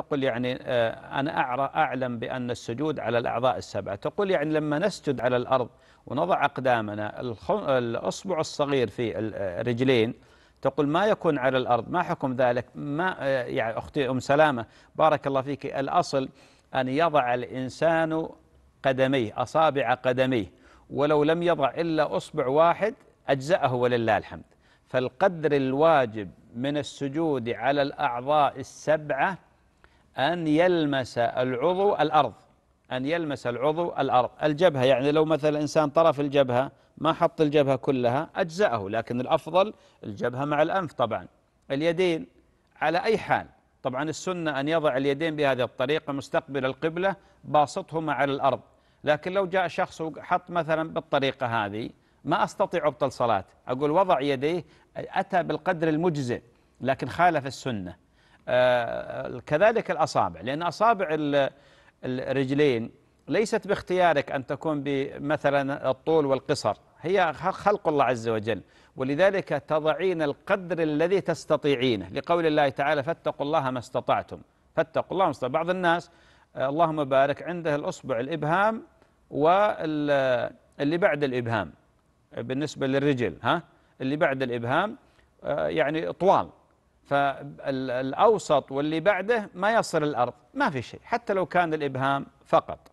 تقول يعني آه، أنا أعلم بأن السجود على الأعضاء السبعة تقول يعني لما نسجد على الأرض ونضع أقدامنا الأصبع الصغير في الرجلين آه، تقول ما يكون على الأرض ما حكم ذلك ما آه، يعني أختي أم سلامة بارك الله فيك الأصل أن يضع الإنسان قدميه أصابع قدميه ولو لم يضع إلا أصبع واحد أجزأه ولله الحمد فالقدر الواجب من السجود على الأعضاء السبعة أن يلمس العضو الأرض أن يلمس العضو الأرض الجبهة يعني لو مثلا إنسان طرف الجبهة ما حط الجبهة كلها أجزأه لكن الأفضل الجبهة مع الأنف طبعا اليدين على أي حال طبعا السنة أن يضع اليدين بهذه الطريقة مستقبل القبلة باسطهما على الأرض لكن لو جاء شخص وحط مثلا بالطريقة هذه ما أستطيع أبطل صلاة أقول وضع يديه أتى بالقدر المجزئ لكن خالف السنة آه، كذلك الأصابع لأن أصابع الرجلين ليست باختيارك أن تكون بمثلا الطول والقصر هي خلق الله عز وجل ولذلك تضعين القدر الذي تستطيعينه لقول الله تعالى فاتقوا الله ما استطعتم فاتقوا الله ما استطعتم بعض الناس آه، اللهم بارك عنده الأصبع الإبهام واللي بعد الإبهام بالنسبة للرجل ها اللي بعد الإبهام آه، يعني طوال فالأوسط واللي بعده ما يصل الأرض ما في شيء حتى لو كان الإبهام فقط